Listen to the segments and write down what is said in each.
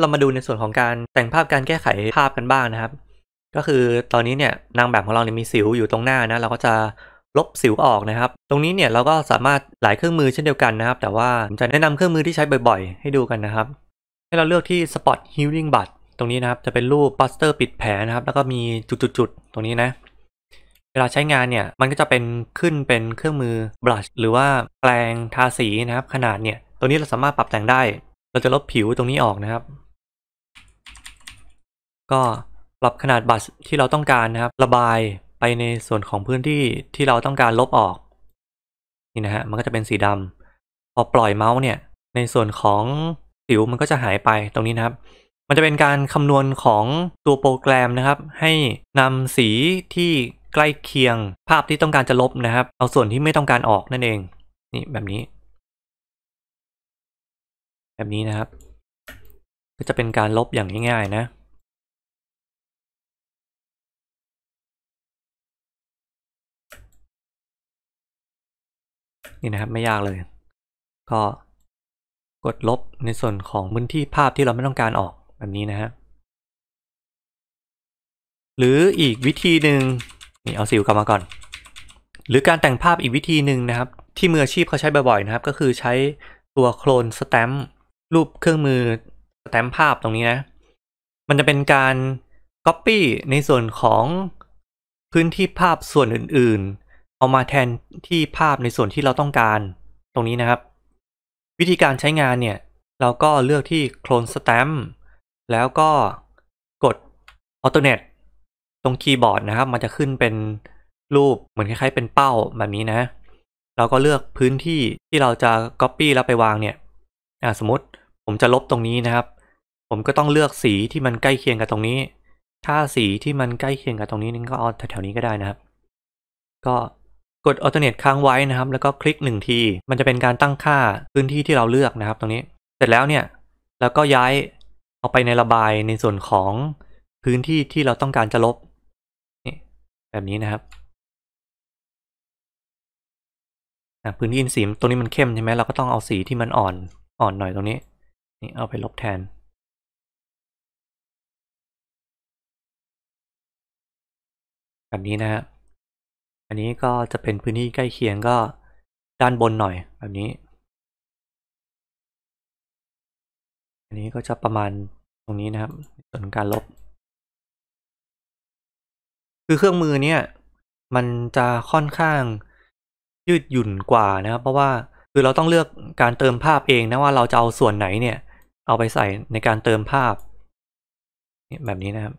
เรามาดูในส่วนของการแต่งภาพการแก้ไขภาพกันบ้างนะครับ ก็คือตอนนี้เนี่ยนางแบบของเราเนี่ยมีสิวอยู่ตรงหน้านะ เราก็จะลบสิวออกนะครับ ตรงนี้เนี่ยเราก็สามารถหลายเครื่องมือเช่นเดียวกันนะครับ แต่ว่าจะแนะนำเครื่องมือที่ใช้บ่อย ๆให้ดูกันนะครับ ให้เราเลือกที่ spot healing b u d ตรงนี้นะครับ จะเป็นรูปปัสเตอร์ปิดแผลนะครับ แล้วก็มีจุดๆตรงนี้นะ เวลาใช้งานเนี่ยมันก็จะเป็นขึ้นเป็นเครื่องมือบลัชหรือว่าแปรงทาสีนะครับ ขนาดเนี่ยตรงนี้เราสามารถปรับแต่งได้ เราจะลบผิวตรงนี้ออกนะครับก็ปรับขนาดบัตรที่เราต้องการนะครับ ระบายไปในส่วนของพื้นที่ที่เราต้องการลบออก นี่นะฮะ มันก็จะเป็นสีดำพอปล่อยเมาส์เนี่ย ในส่วนของสิวมันก็จะหายไปตรงนี้นะครับ มันจะเป็นการคำนวณของตัวโปรแกรมนะครับ ให้นำสีที่ใกล้เคียง ภาพที่ต้องการจะลบนะครับ เอาส่วนที่ไม่ต้องการออกนั่นเอง นี่แบบนี้ แบบนี้นะครับ ก็จะเป็นการลบอย่างง่ายๆนะนี่นะครับ ไม่ยากเลย ก็ กดลบในส่วนของพื้นที่ภาพที่เราไม่ต้องการออก แบบนี้นะฮะหรืออีกวิธีหนึ่งนี่เอาสิวกลับมาก่อน หรือการแต่งภาพอีกวิธีหนึ่งนะครับ ที่มืออาชีพเขาใช้บ่อยๆนะครับ ก็คือใช้ตัวโคลนสแตมป์รูปเครื่องมือสแตมป์ภาพตรงนี้นะ มันจะเป็นการ Copy ในส่วนของพื้นที่ภาพส่วนอื่นเอามาแทนที่ภาพในส่วนที่เราต้องการตรงนี้นะครับ วิธีการใช้งานเนี่ย เราก็เลือกที่ Clone Stamp แล้วก็กด Alternate ตรงคีย์บอร์ดนะครับ มันจะขึ้นเป็นรูปเหมือนคล้าย ๆ เป็นเป้าแบบนี้นะ เราก็เลือกพื้นที่ที่เราจะ Copy แล้วไปวางเนี่ยสมมติผมจะลบตรงนี้นะครับ ผมก็ต้องเลือกสีที่มันใกล้เคียงกับตรงนี้ ถ้าสีที่มันใกล้เคียงกับตรงนี้นึงก็เอาแถวๆนี้ก็ได้นะครับ ก็กด alternate ค้างไว้นะครับ แล้วก็คลิก1ที มันจะเป็นการตั้งค่าพื้นที่ที่เราเลือกนะครับ ตรงนี้ เสร็จแล้วเนี่ย แล้วก็ย้ายออกไปในระบายในส่วนของพื้นที่ที่เราต้องการจะลบนี่แบบนี้นะครับ พื้นที่สีตรงนี้มันเข้มใช่ไหม เราก็ต้องเอาสีที่มันอ่อนอ่อนหน่อยตรงนี้นี่เอาไปลบแทน แบบนี้นะครับอันนี้ก็จะเป็นพื้นที่ใกล้เคียงก็ด้านบนหน่อยแบบนี้ อันนี้ก็จะประมาณตรงนี้นะครับส่วนการลบ คือเครื่องมือเนี่ยมันจะค่อนข้างยืดหยุ่นกว่านะครับ เพราะว่าคือเราต้องเลือกการเติมภาพเองนะว่าเราจะเอาส่วนไหนเนี่ย เอาไปใส่ในการเติมภาพแบบนี้นะครับ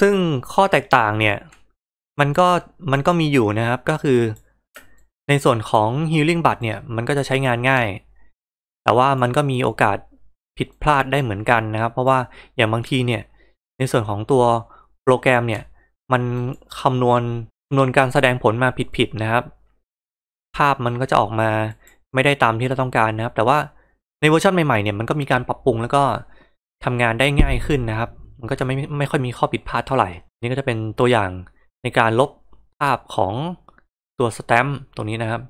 ซึ่งข้อแตกต่างเนี่ยมันก็มันก็มีอยู่นะครับก็คือ ในส่วนของ Healing บัตเนี่ยมันก็จะใช้งานง่าย แต่ว่ามันก็มีโอกาสผิดพลาดได้เหมือนกันนะครับ เพราะว่าอย่างบางทีเนี่ย ในส่วนของตัวโปรแกรมเนี่ยมันคำนวณคำนวณการแสดงผลมาผิดๆนะครับ ภาพมันก็จะออกมาไม่ได้ตามที่เราต้องการนะครับ แต่ว่าในเวอร์ชันใหม่ๆเนี่ยมันก็มีการปรับปรุงแล้วก็ทำงานได้ง่ายขึ้นนะครับมันก็จะไม่ไม่ค่อยมีข้อผิดพลาดเท่าไหร่ นี่ก็จะเป็นตัวอย่างในการลบภาพของตัวสแตมป์ตรงนี้นะครับ